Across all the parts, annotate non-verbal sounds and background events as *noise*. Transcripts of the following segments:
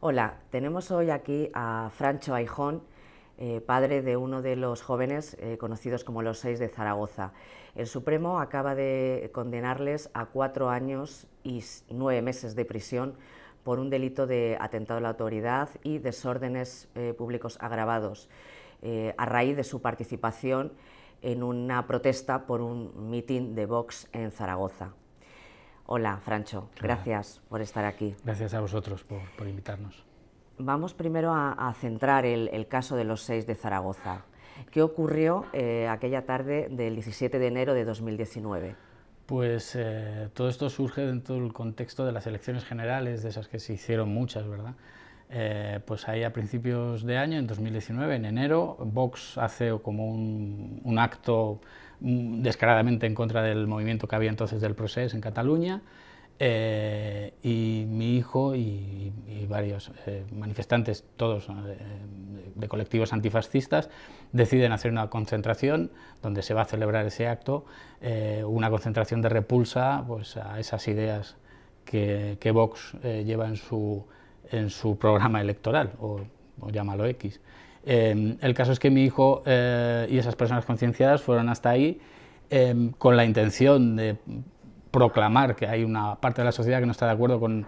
Hola, tenemos hoy aquí a Francho Aijón, eh, padre de uno de los jóvenes eh, conocidos como los seis de Zaragoza. El Supremo acaba de condenarles a cuatro años y nueve meses de prisión por un delito de atentado a la autoridad y desórdenes eh, públicos agravados, a raíz de su participación en una protesta por un mitin de Vox en Zaragoza. Hola, Francho. Gracias por estar aquí. Gracias a vosotros por, invitarnos. Vamos primero a, centrar el, caso de los seis de Zaragoza. ¿Qué ocurrió eh, aquella tarde del 17 de enero de 2019? Pues eh, todo esto surge dentro del contexto de las elecciones generales, de esas que se hicieron muchas, ¿verdad? Eh, pues ahí a principios de año, en 2019, en enero, Vox hace como un, acto mm, descaradamente en contra del movimiento que había entonces del Procés en Cataluña, eh, y mi hijo y, varios eh, manifestantes, todos de colectivos antifascistas, deciden hacer una concentración donde se va a celebrar ese acto, una concentración de repulsa pues, a esas ideas que, que Vox lleva en su, en su programa electoral, o, llámalo X. Em, el caso es que mi hijo eh, y esas personas concienciadas fueron hasta ahí em, con la intención de proclamar que hay una parte de la sociedad que no está de acuerdo con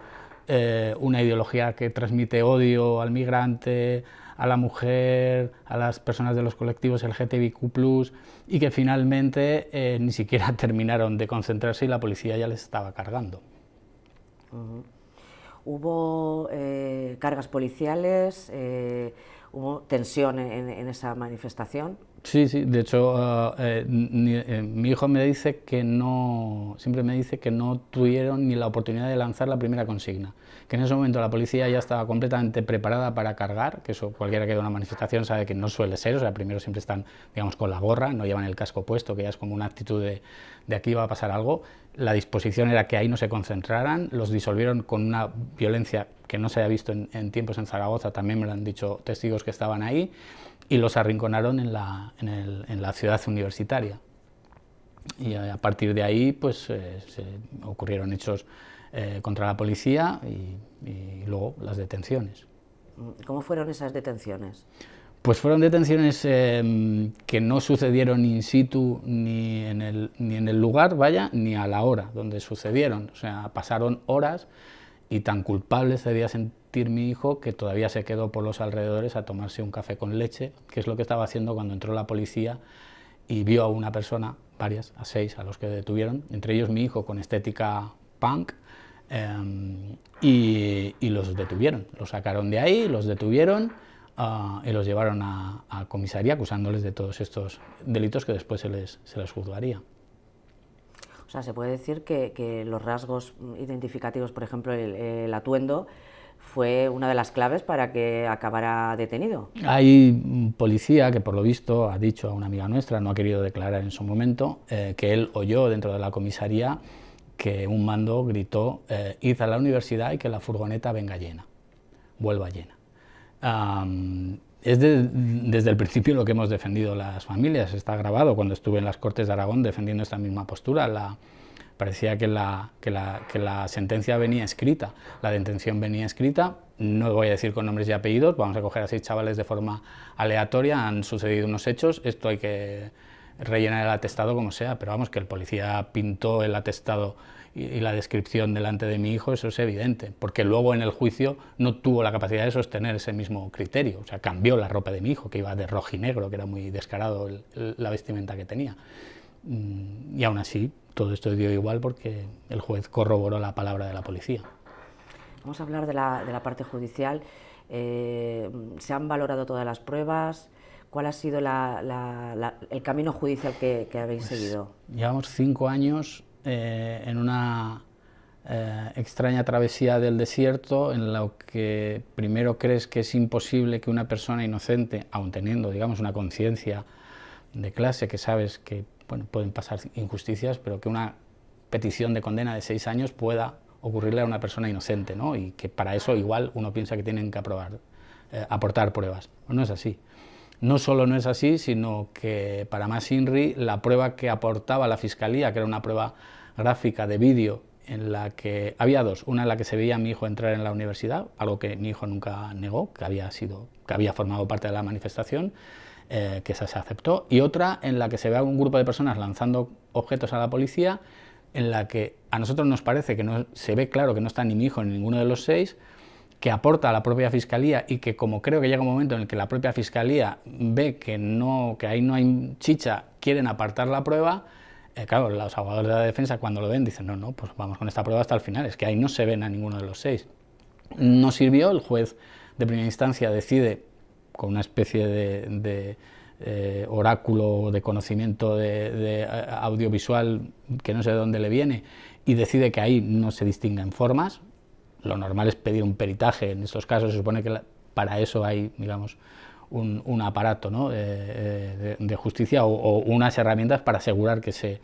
eh, una ideología que transmite odio al migrante, a la mujer, a las personas de los colectivos LGTBIQ, y que finalmente eh, ni siquiera *laughs* terminaron de concentrarse y la policía ya les estaba cargando hubo eh, cargas policiales, eh, hubo tensión en, esa manifestación. Sí, sí, de hecho ah, eh, eh, mi hijo me dice que no, siempre me dice que no tuvieron ni la oportunidad de lanzar la primera consigna, que en ese momento la policía ya estaba completamente preparada para cargar, que eso cualquiera que da una manifestación sabe que no suele ser, o sea, primero siempre están, digamos, con la gorra, no llevan el casco puesto, que ya es como una actitud de, aquí va a pasar algo, la disposición era que ahí no se concentraran, los disolvieron con una violencia que no se había visto en tiempos en Zaragoza, también me lo han dicho testigos que estaban ahí, y los arrinconaron en la, en el, en la ciudad universitaria. Y a partir de ahí pues, eh, ocurrieron hechos eh, contra la policía y, luego las detenciones. ¿Cómo fueron esas detenciones? Pues fueron detenciones em, que no sucedieron in situ ni en, el, ni en el lugar, vaya, ni a la hora donde sucedieron. O sea, pasaron horas y tan culpable se debía sentir mi hijo que todavía se quedó por los alrededores a tomarse un café con leche, que es lo que estaba haciendo cuando entró la policía y vio a una persona, varias, a seis, a los que detuvieron, entre ellos mi hijo con estética punk, em, y, los detuvieron. Los sacaron de ahí, los detuvieron ah, y los llevaron a, a, comisaría acusándoles de todos estos delitos que después se les juzgaría. O sea, se puede decir que, los rasgos identificativos, por ejemplo, el, atuendo, fue una de las claves para que acabara detenido. Hay policía que por lo visto ha dicho a una amiga nuestra, no ha querido declarar en su momento, eh, que él oyó dentro de la comisaría que un mando gritó, eh, id a la universidad y que la furgoneta venga llena, vuelva llena es desde el principio lo que hemos defendido las familias. Está grabado cuando estuve en las Cortes de Aragón defendiendo esta misma postura. La, parecía que la, que la, sentencia venía escrita, la detención venía escrita. No voy a decir con nombres y apellidos, vamos a coger a seis chavales de forma aleatoria. Han sucedido unos hechos, esto hay que rellenar el atestado como sea, pero vamos, que el policía pintó el atestado y, la descripción delante de mi hijo, eso es evidente, porque luego en el juicio no tuvo la capacidad de sostener ese mismo criterio, o sea, cambió la ropa de mi hijo, que iba de y negro que era muy descarado la vestimenta que tenía. Mm, y aún así, todo esto dio igual porque el juez corroboró la palabra de la policía. Vamos a hablar de la, de la parte judicial. Eh, ¿Se han valorado todas las pruebas? ¿Cuál ha sido el camino judicial que, habéis pues seguido? Llevamos cinco años eh, en una eh, extraña travesía del desierto en lo que primero crees que es imposible que una persona inocente, aun teniendo, digamos, una conciencia de clase que sabes que pueden pasar injusticias, pero que una petición de condena de seis años pueda ocurrirle a una persona inocente, ¿no? Y que para eso igual uno piensa que tienen que eh, aportar pruebas. no es así. No solo no es así, sino que para más INRI la prueba que aportaba la Fiscalía, que era una prueba gráfica de vídeo en la que había dos, una en la que se veía a mi hijo entrar en la universidad, algo que mi hijo nunca negó, que había sido, que había formado parte de la manifestación, eh, que esa se aceptó, y otra en la que se ve a un grupo de personas lanzando objetos a la policía, en la que a nosotros nos parece que no se ve claro que no está ni mi hijo ni ninguno de los seis, que aporta la propia fiscalía y que como creo que llega un momento en el que la propia fiscalía ve que no que ahí no hay chicha quieren apartar la prueba eh, claro los abogados de la defensa cuando lo ven dicen no no pues vamos con esta prueba hasta el final es que ahí no se ven a ninguno de los seis no sirvió el juez de primera instancia decide con una especie de, eh, oráculo de conocimiento de, eh, audiovisual que no sé de dónde le viene y decide que ahí no se distinguen formas lo normal es pedir un peritaje. En estos casos se supone que para eso hay, un, aparato de, justicia o, unas herramientas para asegurar que se,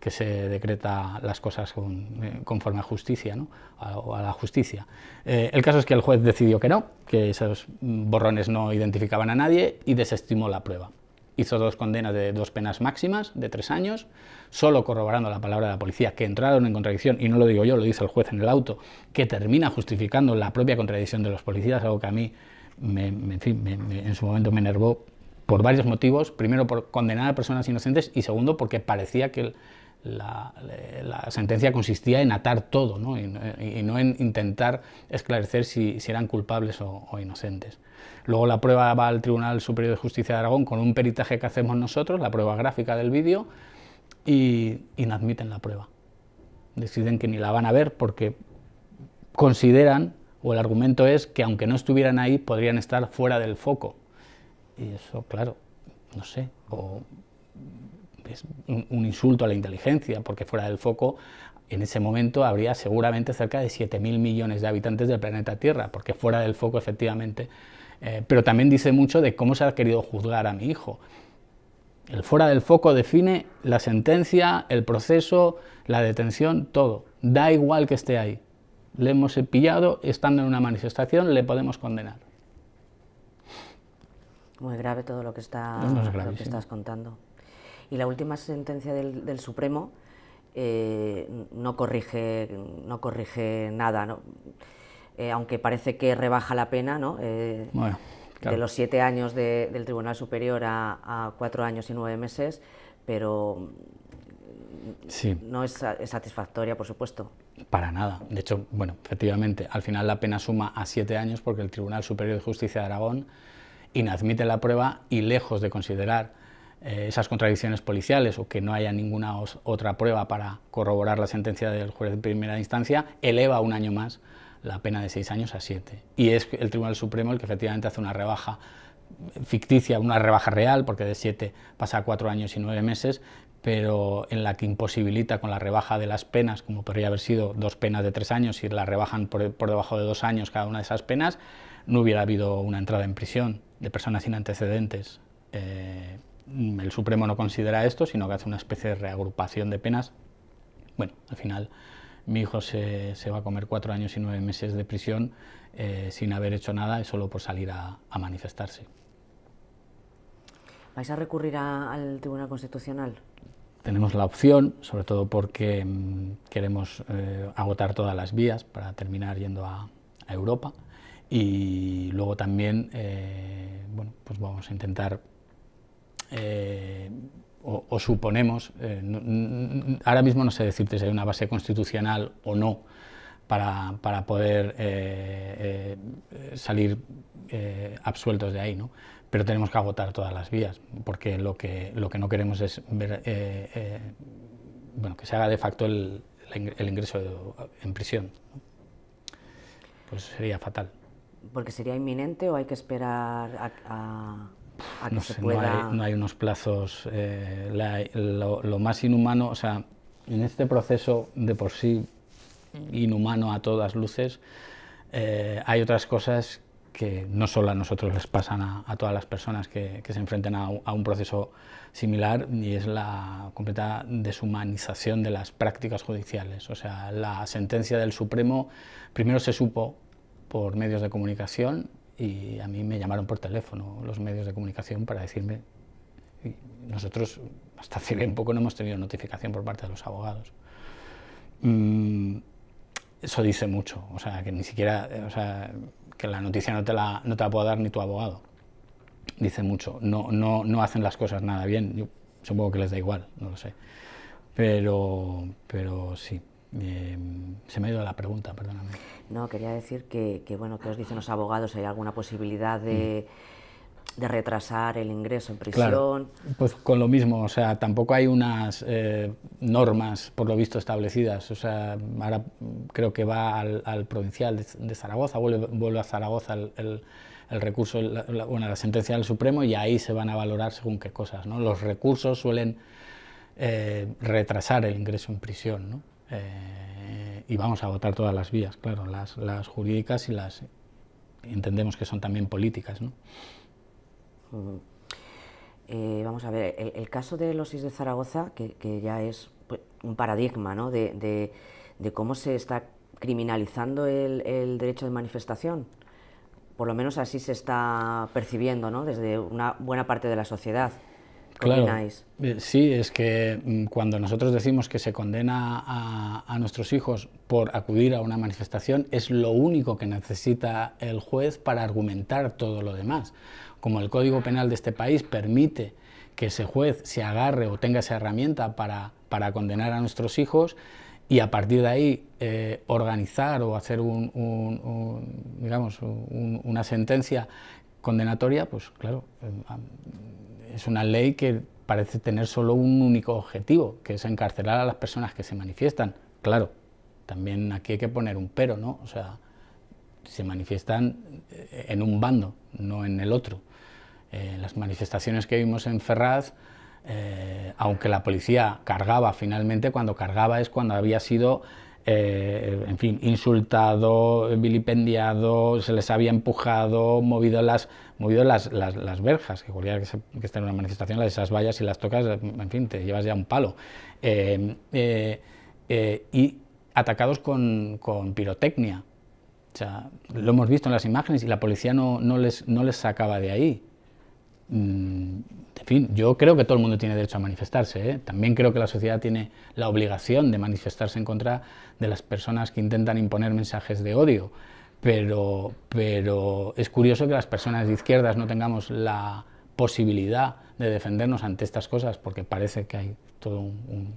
que decreta las cosas eh, conforme a justicia, ¿no? la justicia. Eh, el caso es que el juez decidió que no, que esos borrones no identificaban a nadie y desestimó la prueba hizo dos condenas de dos penas máximas de tres años, solo corroborando la palabra de la policía, que entraron en contradicción, y no lo digo yo, lo dice el juez en el auto, que termina justificando la propia contradicción de los policías, algo que a mí en, en su momento me enervó por varios motivos, primero por condenar a personas inocentes y segundo porque parecía que el, eh, la, sentencia consistía en atar todo ¿no? Y, eh, no en intentar esclarecer si, eran culpables o, inocentes. Luego la prueba va al Tribunal Superior de Justicia de Aragón con un peritaje que hacemos nosotros, la prueba gráfica del vídeo, y admiten la prueba. Deciden que ni la van a ver porque consideran, o el argumento es, que aunque no estuvieran ahí podrían estar fuera del foco. Y eso, claro, no sé, o es un insulto a la inteligencia, porque fuera del foco en ese momento habría seguramente cerca de 7.000 millones de habitantes del planeta Tierra, porque fuera del foco efectivamente. Eh, pero también dice mucho de cómo se ha querido juzgar a mi hijo. El fuera del foco define la sentencia, el proceso, la detención, todo. Da igual que esté ahí. Le hemos pillado, estando en una manifestación, le podemos condenar. Muy grave todo lo que, está, lo que estás contando y la última sentencia del, Supremo eh, no, corrige, no corrige nada, eh, aunque parece que rebaja la pena ¿no? Eh, de los siete años del Tribunal Superior a, cuatro años y nueve meses, pero no es, satisfactoria, por supuesto. Para nada. De hecho, bueno, efectivamente, al final la pena suma a siete años porque el Tribunal Superior de Justicia de Aragón inadmite la prueba y lejos de considerar eh, esas contradicciones policiales o que no haya ninguna otra prueba para corroborar la sentencia del juez de primera instancia, eleva un año más la pena de seis años a siete. Y es el Tribunal Supremo el que efectivamente hace una rebaja ficticia, una rebaja real, porque de siete pasa cuatro años y nueve meses, pero en la que imposibilita con la rebaja de las penas, como podría haber sido dos penas de tres años, si la rebajan por, debajo de dos años cada una de esas penas, no hubiera habido una entrada en prisión de personas sin antecedentes. Eh, el Supremo no considera esto, sino que hace una especie de reagrupación de penas. Bueno, al final mi hijo se, va a comer cuatro años y nueve meses de prisión eh, sin haber hecho nada, solo por salir a, manifestarse. ¿Vais a recurrir al Tribunal Constitucional? Tenemos la opción, sobre todo porque mm, queremos eh, agotar todas las vías para terminar yendo a, Europa. Y luego también eh, bueno, pues vamos a intentar eh, o, suponemos, eh, ahora mismo no sé decirte si hay una base constitucional o no para, poder eh, salir absueltos de ahí, ¿no? pero tenemos que agotar todas las vías, porque lo que, lo que no queremos es ver, bueno, que se haga de facto el, ingreso en prisión. Pues sería fatal. ¿Porque sería inminente o hay que esperar a no hay, unos plazos, eh, lo, más inhumano, o sea, en este proceso de por sí inhumano a todas luces, eh, hay otras cosas que no solo a nosotros les pasan a, todas las personas que, se enfrenten a, a, un proceso similar y es la completa deshumanización de las prácticas judiciales. O sea, la sentencia del Supremo primero se supo por medios de comunicación, y a mí me llamaron por teléfono los medios de comunicación para decirme, nosotros hasta hace bien poco no hemos tenido notificación por parte de los abogados. Mm, eso dice mucho, o sea, que ni siquiera, o sea, que la noticia no te la, no te la pueda dar ni tu abogado. Dice mucho, no, no, no hacen las cosas nada bien, yo supongo que les da igual, no lo sé. Pero, pero sí. Em, se me ha ido la pregunta, perdóname. No, quería decir que, bueno, que os dicen los abogados? ¿Hay alguna posibilidad de, mm. retrasar el ingreso en prisión? pues con lo mismo, o sea, tampoco hay unas eh, normas, por lo visto, establecidas. O sea, ahora creo que va al, provincial de, Zaragoza, vuelve, a Zaragoza el, recurso, la, bueno, la sentencia del Supremo y ahí se van a valorar según qué cosas. ¿no? Los recursos suelen eh, retrasar el ingreso en prisión. ¿no? Eh, y vamos a votar todas las vías, claro, las, jurídicas y las entendemos que son también políticas. ¿no? Eh, vamos a ver, el, caso de los IS de Zaragoza, que, ya es pues, un paradigma ¿no? de, cómo se está criminalizando el, el derecho de manifestación por lo menos así se está percibiendo ¿no? desde una buena parte de la sociedad. Claro. Eh, sí, es que mm, cuando nosotros decimos que se condena a, nuestros hijos por acudir a una manifestación, es lo único que necesita el juez para argumentar todo lo demás. Como el Código Penal de este país permite que ese juez se agarre o tenga esa herramienta para, para condenar a nuestros hijos, y a partir de ahí eh, organizar o hacer un, una sentencia condenatoria, pues claro, em, es una ley que parece tener solo un único objetivo, que es encarcelar a las personas que se manifiestan. Claro, también aquí hay que poner un pero, ¿no? O sea, se manifiestan eh, en un bando, no en el otro. Eh, las manifestaciones que vimos en Ferraz, eh, aunque la policía cargaba finalmente, cuando cargaba es cuando había sido, en fin, insultado, vilipendiado, se les había empujado, movido las movido las, las, verjas, que cualquiera que, se, esté en una manifestación, esas vallas y las tocas, en fin, te llevas ya un palo. Eh, eh, eh, y atacados con, pirotecnia. O sea, lo hemos visto en las imágenes y la policía no, les, no les sacaba de ahí. Mm, en fin, yo creo que todo el mundo tiene derecho a manifestarse. También creo que la sociedad tiene la obligación de manifestarse en contra de las personas que intentan imponer mensajes de odio pero, pero es curioso que las personas de izquierdas no tengamos la posibilidad de defendernos ante estas cosas, porque parece que hay todas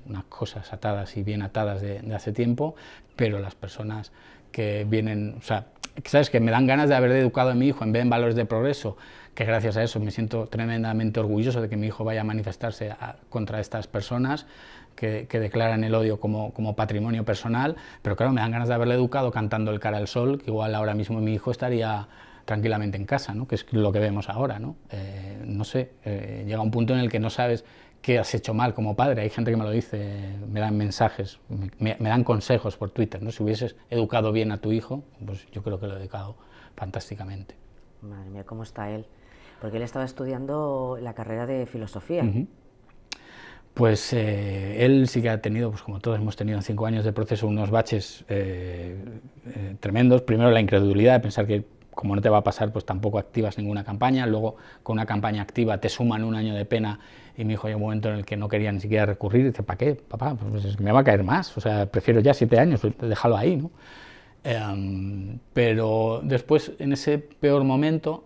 unas cosas atadas y bien atadas de, hace tiempo, pero las personas que vienen, o sea, sabes que me dan ganas de haber educado a mi hijo en vez de en valores de progreso, que gracias a eso me siento tremendamente orgulloso de que mi hijo vaya a manifestarse contra estas personas, que, declaran el odio como, patrimonio personal, pero claro, me dan ganas de haberle educado cantando El cara al sol, que igual ahora mismo mi hijo estaría tranquilamente en casa, ¿no? que es lo que vemos ahora. No, eh, no sé, eh, llega un punto en el que no sabes qué has hecho mal como padre. Hay gente que me lo dice, me dan mensajes, me, dan consejos por Twitter. ¿no? Si hubieses educado bien a tu hijo, pues yo creo que lo he educado fantásticamente. Madre mía, ¿cómo está él? Porque él estaba estudiando la carrera de filosofía pues eh, él sí que ha tenido, pues como todos hemos tenido en cinco años de proceso, unos baches eh, eh, tremendos. Primero la incredulidad de pensar que como no te va a pasar, pues tampoco activas ninguna campaña. Luego con una campaña activa te suman un año de pena y mi hijo hay un momento en el que no quería ni siquiera recurrir. Y dice, ¿para qué, papá? Pues me va a caer más. O sea, prefiero ya siete años, pues, déjalo ahí, ¿no? Em, pero después, en ese peor momento,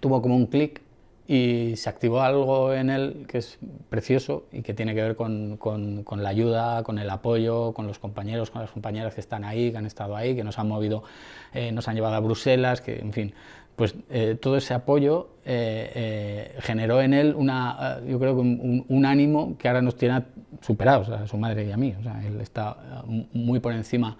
tuvo como un clic y se activó algo en él que es precioso y que tiene que ver con, con, la ayuda, con el apoyo, con los compañeros, con las compañeras que están ahí, que han estado ahí, que nos han movido, eh, nos han llevado a Bruselas, que en fin, pues eh, todo ese apoyo eh, generó en él una, yo creo que un, ánimo que ahora nos tiene superados a su madre y a mí, o sea, él está muy por encima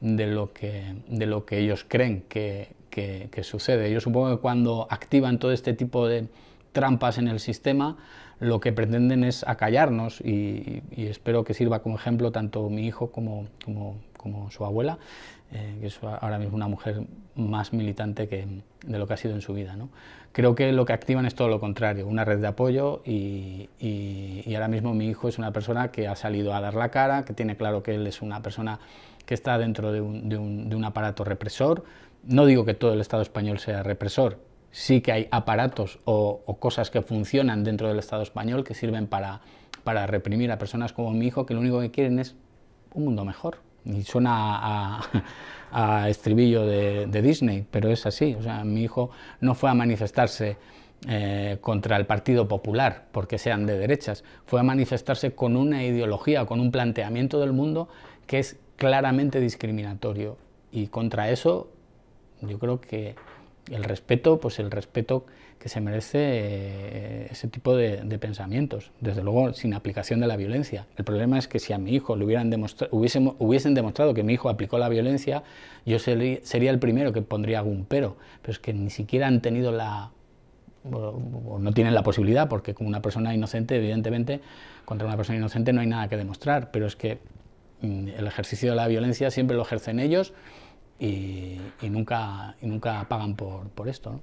de lo que, de lo que ellos creen que, que, que sucede. Yo supongo que cuando activan todo este tipo de, trampas en el sistema, lo que pretenden es acallarnos y, espero que sirva como ejemplo tanto mi hijo como, como, su abuela, eh, que es ahora mismo una mujer más militante que, de lo que ha sido en su vida. Creo que lo que activan es todo lo contrario, una red de apoyo y, ahora mismo mi hijo es una persona que ha salido a dar la cara, que tiene claro que él es una persona que está dentro de de un aparato represor. No digo que todo el Estado español sea represor, sí que hay aparatos o, cosas que funcionan dentro del Estado español que sirven para, reprimir a personas como mi hijo que lo único que quieren es un mundo mejor. Y suena a, estribillo de, Disney, pero es así. O sea, mi hijo no fue a manifestarse eh, contra el Partido Popular porque sean de derechas, fue a manifestarse con una ideología, con un planteamiento del mundo que es claramente discriminatorio. Y contra eso yo creo que el respeto, pues el respeto que se merece eh, ese tipo de, pensamientos, desde luego sin aplicación de la violencia. El problema es que si a mi hijo le hubieran hubiesen, demostrado que mi hijo aplicó la violencia, yo sería el primero que pondría algún pero, pero es que ni siquiera han tenido la o no tienen la posibilidad, porque con una persona inocente, evidentemente, contra una persona inocente no hay nada que demostrar, pero es que mm, el ejercicio de la violencia siempre lo ejercen ellos y, nunca, nunca pagan por, por esto.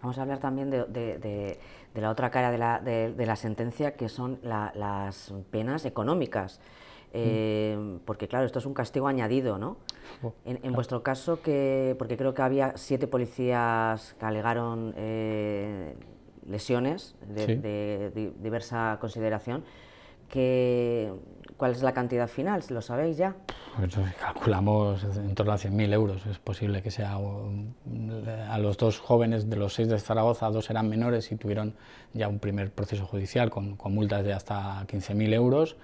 Vamos a hablar también de, la otra cara la, de la, sentencia, que son las penas económicas. Mm. Eh, porque, claro, esto es un castigo añadido, ¿no? Oh, en, vuestro caso, que, porque creo que había siete policías que alegaron eh, lesiones de, diversa consideración, que ¿Cuál es la cantidad final? ¿Lo sabéis ya? Pues calculamos en torno a 100.000 euros. Es posible que sea. A los dos jóvenes de los seis de Zaragoza, dos eran menores y tuvieron ya un primer proceso judicial con, multas de hasta 15.000 euros.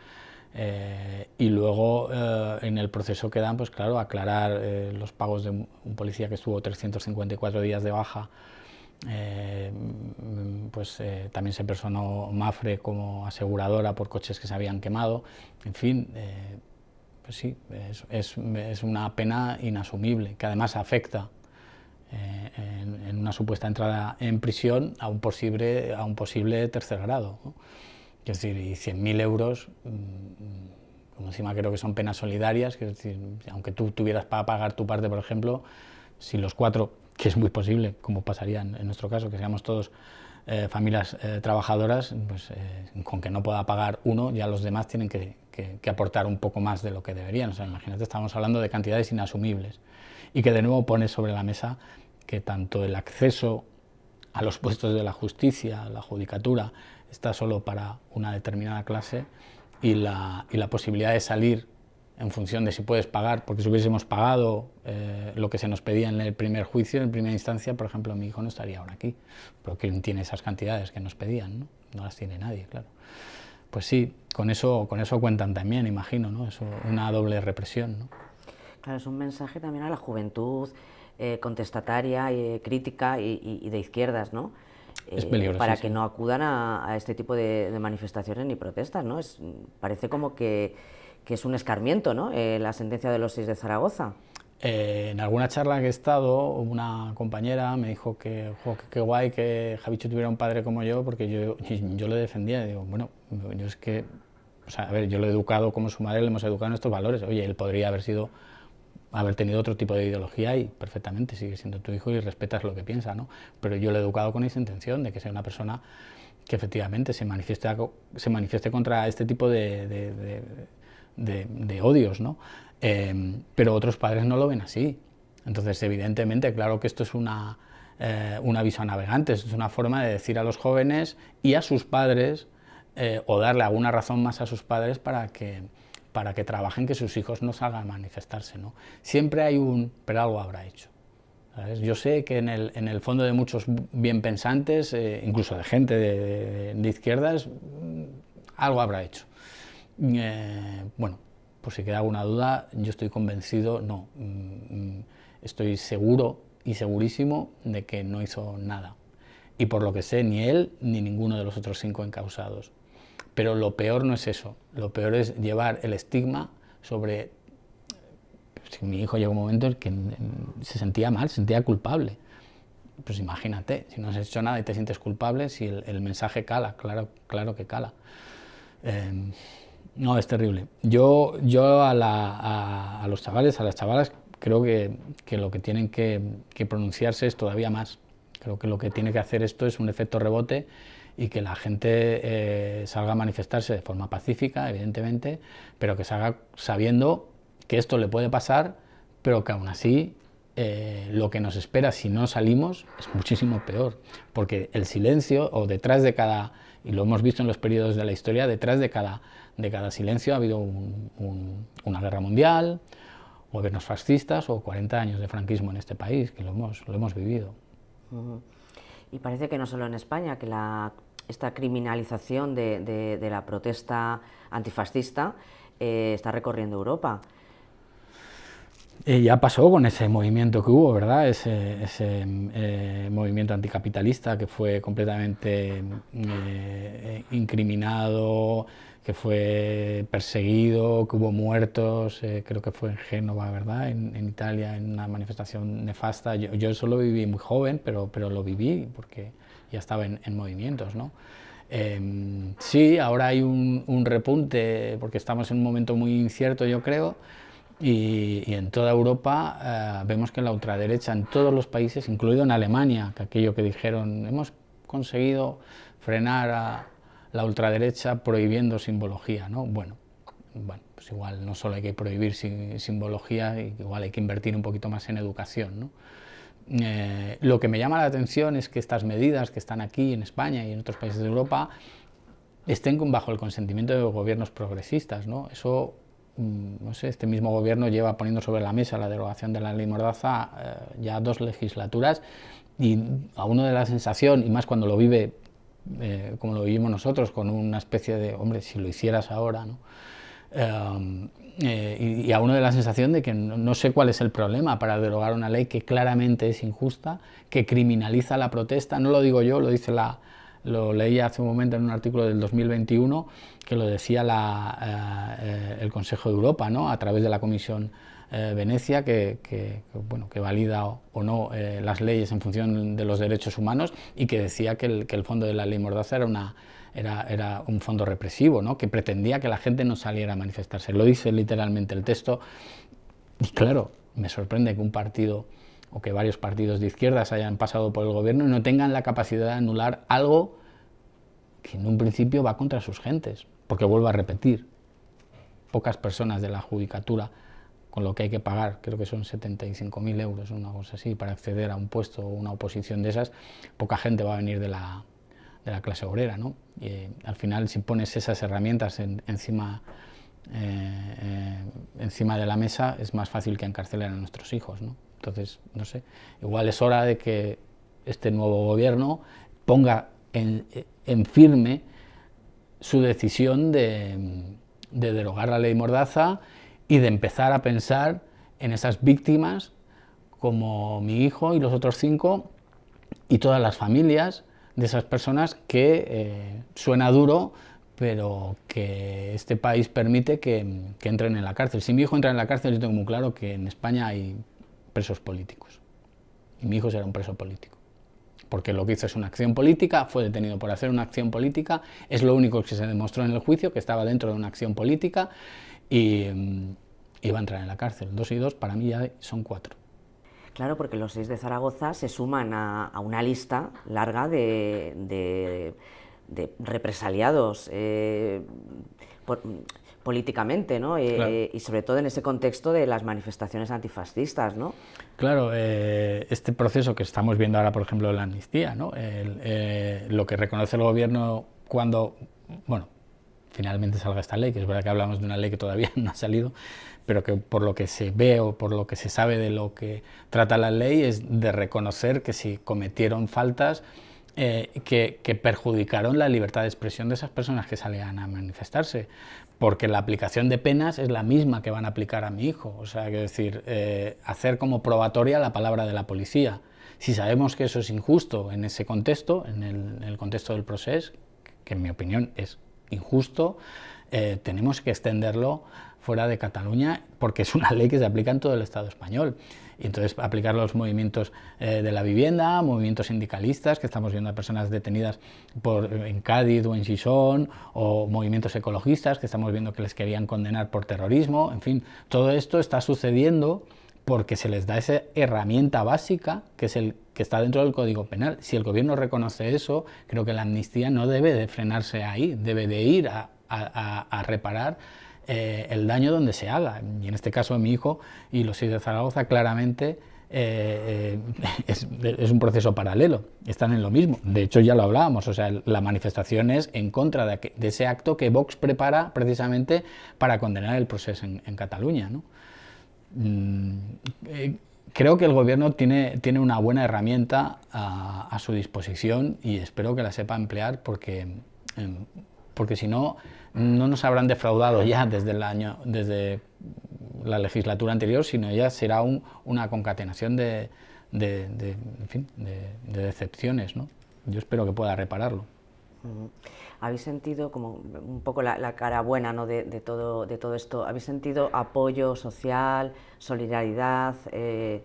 Eh, y luego eh, en el proceso quedan, pues claro, aclarar eh, los pagos de un policía que estuvo 354 días de baja eh, mm, pues eh, también se personó Mafre como aseguradora por coches que se habían quemado. En fin, eh, pues sí, es, una pena inasumible, que además afecta en, una supuesta entrada en prisión a un posible, a un posible tercer grado. Es decir, y 100.000 euros, mm, como encima creo que son penas solidarias, es decir, aunque tú tuvieras para pagar tu parte, por ejemplo, si los cuatro que es muy posible, como pasaría en, nuestro caso, que seamos todos eh, familias eh, trabajadoras, pues eh, con que no pueda pagar uno, ya los demás tienen que, aportar un poco más de lo que deberían. imagínate, estamos hablando de cantidades inasumibles y que de nuevo pone sobre la mesa que tanto el acceso a los puestos de la justicia, la judicatura, está solo para una determinada clase y la, y la posibilidad de salir en función de si puedes pagar, porque si hubiésemos pagado eh, lo que se nos pedía en el primer juicio, en primera instancia, por ejemplo, mi hijo no estaría ahora aquí, porque tiene esas cantidades que nos pedían? No, las tiene nadie, claro. Pues sí, con eso, con eso cuentan también, imagino, Es una doble represión, Claro, es un mensaje también a la juventud eh, contestataria, eh, crítica y, de izquierdas, ¿no? para que no acudan a, este tipo de, de manifestaciones ni protestas, ¿no? Es, parece como que que es un escarmiento, ¿no? Eh, la sentencia de los seis de Zaragoza. Eh, en alguna charla que he estado, una compañera me dijo que qué guay que Javicho tuviera un padre como yo, porque yo, *laughs* yo le defendía. Y digo, bueno, yo es que, a ver, yo lo he educado como su madre, le hemos educado en estos valores. Oye, él podría haber sido haber tenido otro tipo de ideología y perfectamente sigue siendo tu hijo y respetas lo que piensa, ¿no? Pero yo lo he educado con esa intención de que sea una persona que efectivamente se manifieste, se manifieste contra este tipo de, de, odios, ¿no? Em, pero otros padres no lo ven así. Entonces, evidentemente, claro que esto es una, eh, un aviso a navegantes, es una forma de decir a los jóvenes y a sus padres, eh, o darle alguna razón más a sus padres para que, para que trabajen, que sus hijos no salgan a manifestarse. ¿no? Siempre hay un, pero algo habrá hecho. Yo sé que en el, fondo de muchos bien pensantes, eh, incluso de gente de izquierdas, mm, algo habrá hecho. Eh, bueno, por si queda alguna duda, yo estoy convencido, no, mm, mm, estoy seguro y segurísimo de que no hizo nada. Y por lo que sé, ni él ni ninguno de los otros cinco encausados. Pero lo peor no es eso, lo peor es llevar el estigma sobre... Si mi hijo llegó un momento en que se sentía mal, se sentía culpable. Pues imagínate, si no has hecho nada y te sientes culpable, si el, mensaje cala, claro, claro que cala. Eh, no, es terrible. Yo, yo a, los chavales, a las chavalas, creo que, lo que tienen que, pronunciarse es todavía más. Creo que lo que tiene que hacer esto es un efecto rebote y que la gente eh, salga a manifestarse de forma pacífica, evidentemente, pero que salga sabiendo que esto le puede pasar, pero que aún así eh, lo que nos espera si no salimos es muchísimo peor, porque el silencio o detrás de cada, y lo hemos visto en los periodos de la historia, detrás de cada de cada silencio ha habido una guerra mundial, gobiernos fascistas o 40 años de franquismo en este país, que lo hemos, vivido. Y parece que no solo en España, que esta criminalización de, la protesta antifascista eh, está recorriendo Europa. Eh, ya pasó con ese movimiento que hubo, ¿verdad? Ese, eh, movimiento anticapitalista que fue completamente incriminado, que fue perseguido, que hubo muertos, eh, creo que fue en Génova, ¿verdad? En, Italia, en una manifestación nefasta. Yo, yo, solo viví muy joven, pero, pero lo viví porque ya estaba en, en movimientos, ¿no? Em, sí, ahora hay un, un, repunte porque estamos en un momento muy incierto, yo creo, y, y en toda Europa eh, vemos que la ultraderecha, en todos los países, incluido en Alemania, que aquello que dijeron, hemos conseguido frenar a, la ultraderecha prohibiendo simbología, ¿no? Bueno, bueno, pues igual no solo hay que prohibir simbología, igual hay que invertir un poquito más en educación, eh, lo que me llama la atención es que estas medidas que están aquí en España y en otros países de Europa estén bajo el consentimiento de gobiernos progresistas, ¿no? Eso mm, no sé, este mismo gobierno lleva poniendo sobre la mesa la derogación de la ley Mordaza eh, ya dos legislaturas y a uno de la sensación, y más cuando lo vive eh, como lo vivimos nosotros, con una especie de, hombre, si lo hicieras ahora, ¿no? Eh, eh, y, a uno de la sensación de que no, sé cuál es el problema para derogar una ley que claramente es injusta, que criminaliza la protesta, no lo digo yo, lo dice la lo leí hace un momento en un artículo del 2021 que lo decía el Consejo de Europa, ¿no? a través de la Comisión eh, Venecia, que, valida o, no eh, las leyes en función de los derechos humanos y que decía que el, fondo de la ley Mordaza era era, un fondo represivo, ¿no? que pretendía que la gente no saliera a manifestarse. Lo dice literalmente el texto. Y claro, me sorprende que un partido o que varios partidos de izquierdas hayan pasado por el gobierno y no tengan la capacidad de anular algo que en un principio va contra sus gentes. Porque vuelvo a repetir, pocas personas de la judicatura con lo que hay que pagar, creo que son 75.000 euros, una cosa así, para acceder a un puesto o una oposición de esas, poca gente va a venir de la, clase obrera. ¿no? Y, eh, al final, si pones esas herramientas encima, eh, eh, encima de la mesa, es más fácil que encarcelar a nuestros hijos. Entonces, no sé, igual es hora de que este nuevo gobierno ponga en, firme su decisión de derogar la ley Mordaza y de empezar a pensar en esas víctimas como mi hijo y los otros cinco y todas las familias de esas personas que eh, suena duro, pero que este país permite que, entren en la cárcel. Si mi hijo entra en la cárcel, yo tengo muy claro que en España hay presos políticos. Y mi hijo será un preso político. Porque lo que hizo es una acción política, fue detenido por hacer una acción política, es lo único que se demostró en el juicio, que estaba dentro de una acción política y mm, iba a entrar en la cárcel. Dos y dos para mí ya son cuatro. Claro, porque los seis de Zaragoza se suman a, una lista larga de, represaliados eh, políticamente, ¿no? Eh, eh, y sobre todo en ese contexto de las manifestaciones antifascistas, ¿no? Claro, este proceso que estamos viendo ahora, por ejemplo, de la amnistía, ¿no? lo que reconoce el gobierno cuando, bueno, finalmente salga esta ley, que es verdad que hablamos de una ley que todavía *laughs* no ha salido, pero que por lo que se ve o por lo que se sabe de lo que trata la ley es de reconocer que si cometieron faltas, eh, que, perjudicaron la libertad de expresión de esas personas que salían a manifestarse, porque la aplicación de penas es la misma que van a aplicar a mi hijo, o sea, que decir, eh, hacer como probatoria la palabra de la policía. Si sabemos que eso es injusto en ese contexto, en el, en el contexto del proceso, que en mi opinión es injusto, eh, tenemos que extenderlo fuera de Cataluña porque es una *laughs* ley que se aplica en todo el Estado español. Y entonces aplicar los movimientos eh, de la vivienda, movimientos sindicalistas, que estamos viendo a personas detenidas por, en Cádiz o en Sison, o movimientos ecologistas, que estamos viendo que les querían condenar por terrorismo, en fin, todo esto está sucediendo porque se les da esa herramienta básica que es el que está dentro del Código Penal. Si el gobierno reconoce eso, creo que la amnistía no debe de frenarse ahí, debe de ir a, reparar eh, el daño donde se haga. Y en este caso mi hijo y los seis de Zaragoza claramente eh, eh, *laughs* es, un proceso paralelo, están en lo mismo. De hecho ya lo hablábamos, o sea, la manifestación es en contra de, ese acto que Vox prepara precisamente para condenar el proceso en, en Cataluña. ¿no? mmm, creo que el gobierno tiene, tiene una buena herramienta a, su disposición y espero que la sepa emplear porque, em, porque si no, no nos habrán defraudado ya desde el año, desde la legislatura anterior, sino ya será una concatenación de, de decepciones. ¿no? Yo espero que pueda repararlo. ¿Habéis sentido como un poco la, cara buena de, todo, de todo esto? ¿Habéis sentido apoyo social, solidaridad? Eh,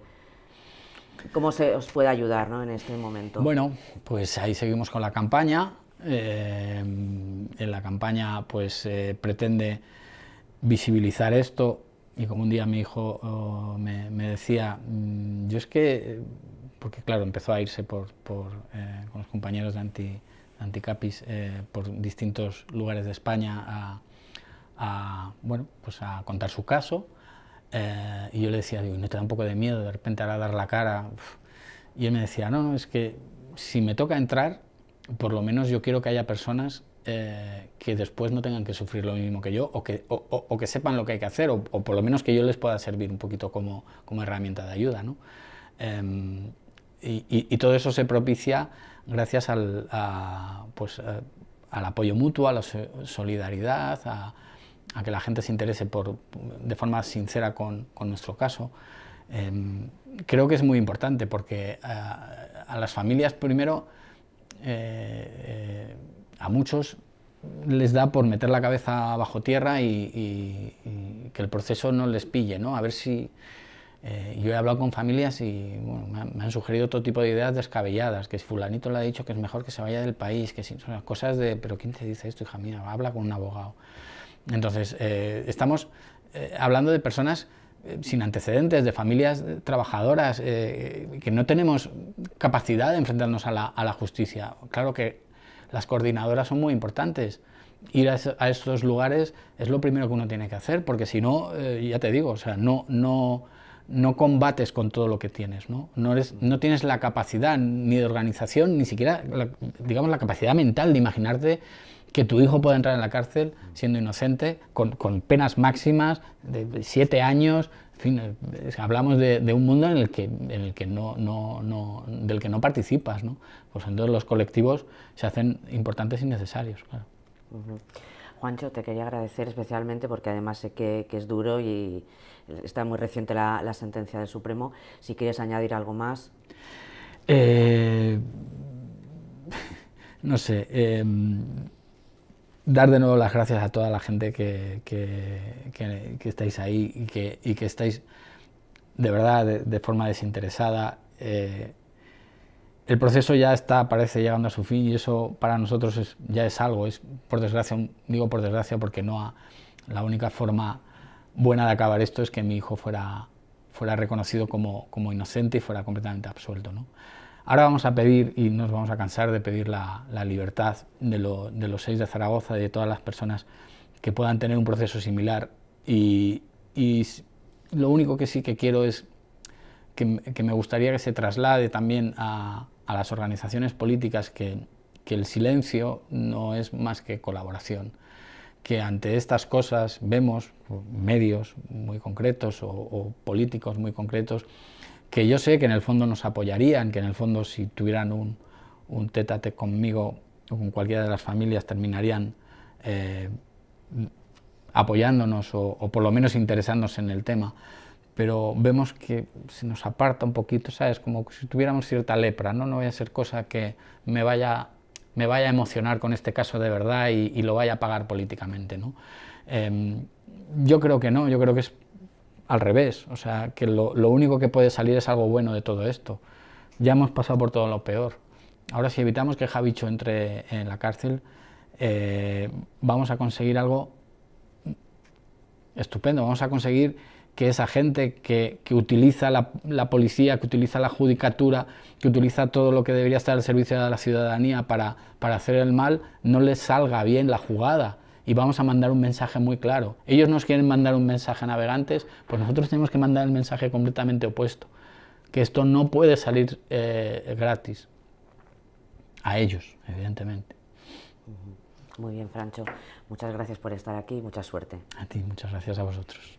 ¿Cómo se os puede ayudar en este momento? Bueno, pues ahí seguimos con la campaña. Eh, en la campaña pues eh, pretende visibilizar esto y como un día mi hijo oh, me, decía, mm, yo es que, porque claro, empezó a irse por con los compañeros de anti anticapis eh, por distintos lugares de España a, bueno, pues a contar su caso. Eh, y yo le decía, digo, ¿no te da un poco de miedo de repente ahora dar la cara? Y él me decía, no, es que si me toca entrar, por lo menos yo quiero que haya personas eh, que después no tengan que sufrir lo mismo que yo o que, o, que sepan lo que hay que hacer o, por lo menos que yo les pueda servir un poquito como, como herramienta de ayuda. ¿no? Em, y, todo eso se propicia gracias al, pues, eh, apoyo mutuo, a la solidaridad, a, que la gente se interese por, de forma sincera con, nuestro caso. Em, creo que es muy importante porque eh, a, las familias primero, eh, a muchos les da por meter la cabeza bajo tierra y, y que el proceso no les pille, ¿no? A ver si eh, yo he hablado con familias y bueno, me, han, sugerido todo tipo de ideas descabelladas, que si fulanito le ha dicho que es mejor que se vaya del país, que son cosas de, pero ¿quién te dice esto, hija mía? Habla con un abogado. Entonces, eh, estamos eh, hablando de personas sin antecedentes, de familias trabajadoras, que no tenemos capacidad de enfrentarnos a la, justicia. Claro que las coordinadoras son muy importantes. Ir a, a, estos lugares es lo primero que uno tiene que hacer, porque si no, ya te digo, o sea, no, no, no combates con todo lo que tienes, ¿no? No, eres, no tienes la capacidad ni de organización, ni siquiera, la, digamos, la capacidad mental de imaginarte que tu hijo pueda entrar en la cárcel siendo inocente, con, penas máximas de siete años, hablamos de, un mundo en el que, el que no, del que no participas, ¿no? Pues entonces los colectivos se hacen importantes y necesarios, Juancho, te quería agradecer especialmente porque además sé que es duro y, está muy reciente la, sentencia del Supremo. Si quieres añadir algo más. Eh, no sé. Eh, dar de nuevo las gracias a toda la gente que, estáis ahí y que, estáis de verdad de, forma desinteresada. Eh, el proceso ya está, parece, llegando a su fin y eso para nosotros ya es algo, es por desgracia, digo por desgracia porque no ha, la única forma buena de acabar esto es que mi hijo fuera, fuera reconocido como, como inocente y fuera completamente absuelto. ¿no? Ahora vamos a pedir y nos vamos a cansar de pedir la, la libertad de, de, los seis de Zaragoza, de todas las personas que puedan tener un proceso similar. Y, y lo único que sí que quiero es que, que me gustaría que se traslade también a, a las organizaciones políticas que, que, el silencio no es más que colaboración que ante estas cosas vemos medios muy concretos o, políticos muy concretos que yo sé que en el fondo nos apoyarían, que en el fondo si tuvieran un, un tétate conmigo o con cualquiera de las familias terminarían eh, apoyándonos o, por lo menos interesándose en el tema. Pero vemos que se nos aparta un poquito, ¿sabes? Como si tuviéramos cierta lepra, ¿no? No voy a ser cosa que me vaya me vaya a emocionar con este caso de verdad y, lo vaya a pagar políticamente. ¿no? Em, yo creo que no, yo creo que es al revés, o sea, que lo, único que puede salir es algo bueno de todo esto. Ya hemos pasado por todo lo peor. Ahora si evitamos que Javicho entre en la cárcel, eh, vamos a conseguir algo estupendo, vamos a conseguir que esa gente que, utiliza la, la, policía, que utiliza la judicatura, que utiliza todo lo que debería estar al servicio de la ciudadanía para, hacer el mal, no les salga bien la jugada. Y vamos a mandar un mensaje muy claro. Ellos nos quieren mandar un mensaje a navegantes, pues nosotros tenemos que mandar el mensaje completamente opuesto. Que esto no puede salir eh, gratis. A ellos, evidentemente. Muy bien, Francho. Muchas gracias por estar aquí mucha suerte. A ti, muchas gracias a vosotros.